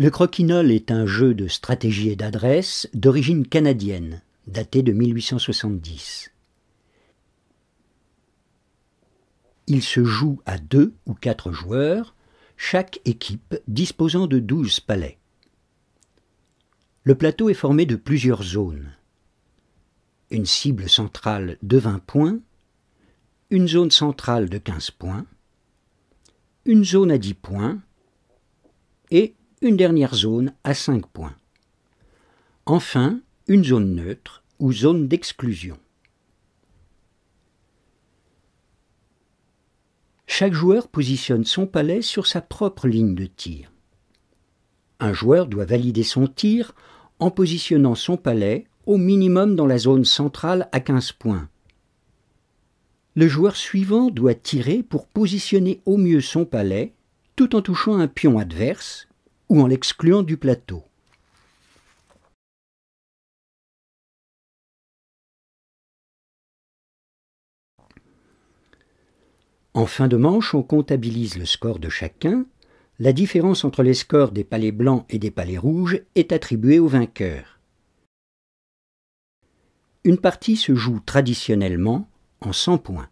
Le croquinole est un jeu de stratégie et d'adresse d'origine canadienne, daté de 1870. Il se joue à deux ou quatre joueurs, chaque équipe disposant de douze palais. Le plateau est formé de plusieurs zones. Une cible centrale de 20 points, une zone centrale de 15 points, une zone à 10 points et une dernière zone à 5 points. Enfin, une zone neutre ou zone d'exclusion. Chaque joueur positionne son palais sur sa propre ligne de tir. Un joueur doit valider son tir en positionnant son palais au minimum dans la zone centrale à 15 points. Le joueur suivant doit tirer pour positionner au mieux son palais tout en touchant un pion adverse ou en l'excluant du plateau. En fin de manche, on comptabilise le score de chacun. La différence entre les scores des palais blancs et des palais rouges est attribuée au vainqueur. Une partie se joue traditionnellement en 100 points.